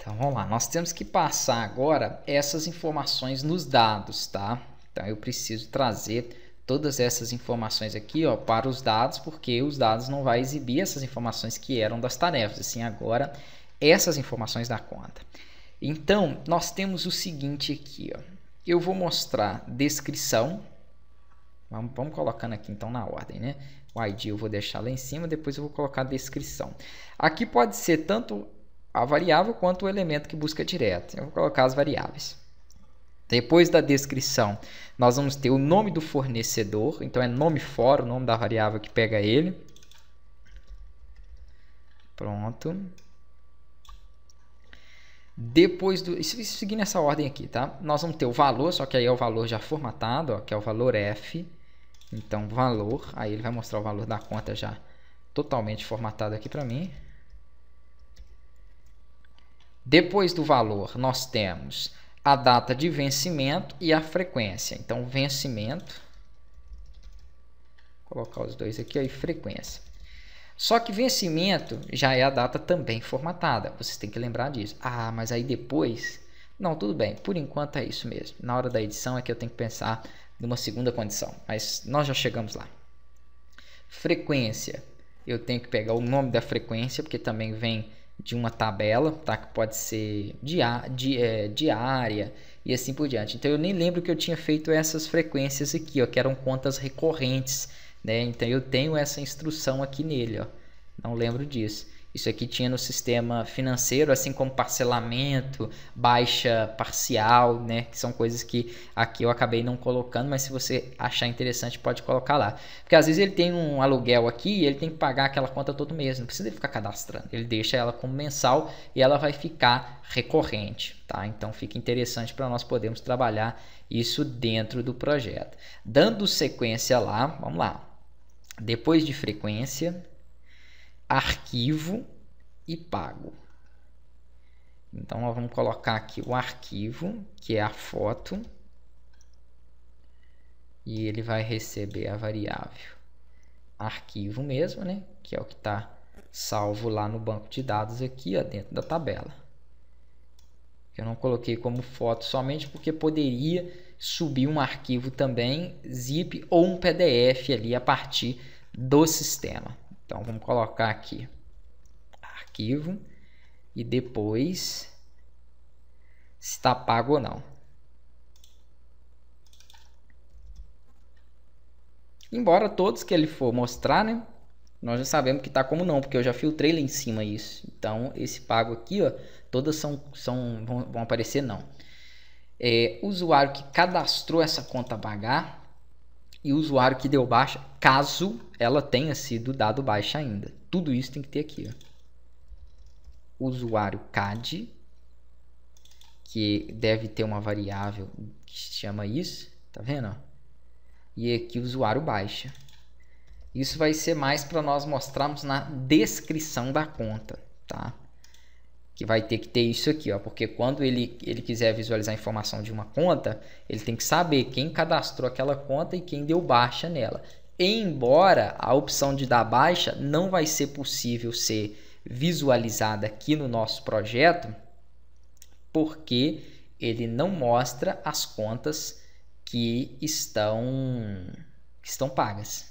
Então vamos lá, nós temos que passar agora essas informações nos dados, tá? Então eu preciso trazer todas essas informações aqui ó, para os dados, porque os dados não vai exibir essas informações que eram das tarefas, assim agora essas informações da conta. Então nós temos o seguinte aqui, ó. eu vou mostrar descrição, vamos, vamos colocando aqui então na ordem, né? O ID eu vou deixar lá em cima, depois eu vou colocar a descrição. Aqui pode ser tanto a variável quanto o elemento que busca direto. Eu vou colocar as variáveis. Depois da descrição, nós vamos ter o nome do fornecedor, então é nome fora, o nome da variável que pega ele. Pronto. Depois do. Isso, seguindo essa ordem aqui, tá? Nós vamos ter o valor, só que aí é o valor já formatado, ó, que é o valor F. Então, valor. Aí ele vai mostrar o valor da conta já totalmente formatado aqui para mim. Depois do valor, nós temos a data de vencimento e a frequência. Então, vencimento, vou colocar os dois aqui, aí frequência. Só que vencimento já é a data também formatada. Vocês têm que lembrar disso. Ah, mas aí depois... Não, tudo bem. Por enquanto é isso mesmo. Na hora da edição é que eu tenho que pensar numa segunda condição. Mas nós já chegamos lá. Frequência. Eu tenho que pegar o nome da frequência, porque também vem de uma tabela, tá? Que pode ser é, diária e assim por diante. Então eu nem lembro que eu tinha feito essas frequências aqui, ó, que eram contas recorrentes, né? Então eu tenho essa instrução aqui nele, ó. Não lembro disso. Isso aqui tinha no sistema financeiro, assim como parcelamento, baixa parcial, né? Que são coisas que aqui eu acabei não colocando, mas se você achar interessante, pode colocar lá. Porque às vezes ele tem um aluguel aqui e ele tem que pagar aquela conta todo mês, não precisa ficar cadastrando. Ele deixa ela como mensal e ela vai ficar recorrente, tá? Então fica interessante para nós podermos trabalhar isso dentro do projeto. Dando sequência lá, vamos lá. Depois de frequência, arquivo e pago. Então, nós vamos colocar aqui o arquivo, que é a foto, e ele vai receber a variável arquivo mesmo, né? que é o que está salvo lá no banco de dados aqui ó, dentro da tabela. Eu não coloquei como foto somente porque poderia subir um arquivo também zip ou um PDF ali a partir do sistema. Então vamos colocar aqui arquivo e depois se está pago ou não. Embora todos que ele for mostrar, né? Nós já sabemos que está como não, porque eu já filtrei lá em cima isso. Então, esse pago aqui, ó, todas são, são vão, vão aparecer não. É, usuário que cadastrou essa conta pagar, e o usuário que deu baixa, caso ela tenha sido dado baixa ainda. Tudo isso tem que ter aqui. Ó. Usuário CAD, que deve ter uma variável que se chama isso, tá vendo? E aqui o usuário baixa. Isso vai ser mais para nós mostrarmos na descrição da conta, tá? que vai ter que ter isso aqui, ó, porque quando ele, ele quiser visualizar a informação de uma conta, ele tem que saber quem cadastrou aquela conta e quem deu baixa nela. Embora a opção de dar baixa não vai ser possível ser visualizada aqui no nosso projeto, porque ele não mostra as contas que estão que estão pagas.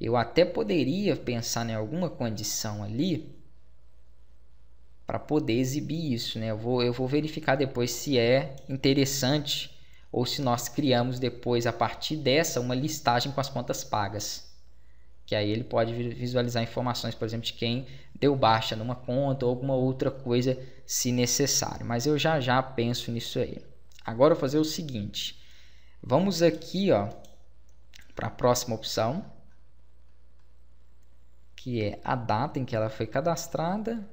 Eu até poderia pensar em alguma condição ali para poder exibir isso, né? Eu vou, eu vou verificar depois se é interessante ou se nós criamos depois a partir dessa uma listagem com as contas pagas, que aí ele pode visualizar informações, por exemplo, de quem deu baixa numa conta ou alguma outra coisa, se necessário. Mas eu já já penso nisso aí. Agora eu vou fazer o seguinte. Vamos aqui, ó, para a próxima opção, que é a data em que ela foi cadastrada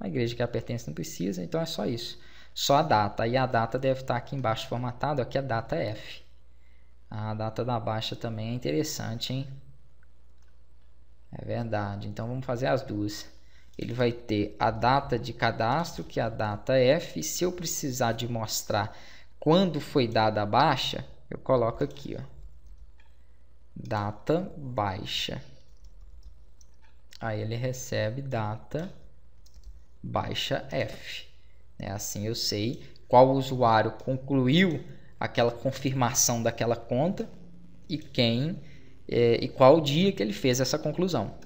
a igreja que ela pertence não precisa, então é só isso. Só a data. E a data deve estar aqui embaixo formatada, aqui a data é F. A data da baixa também é interessante, hein? É verdade. Então vamos fazer as duas. Ele vai ter a data de cadastro, que é a data F. Se eu precisar de mostrar quando foi dada a baixa, eu coloco aqui, ó. Data baixa. Aí ele recebe data baixa F. Né? Assim eu sei qual usuário concluiu aquela confirmação daquela conta e quem é, e qual dia que ele fez essa conclusão.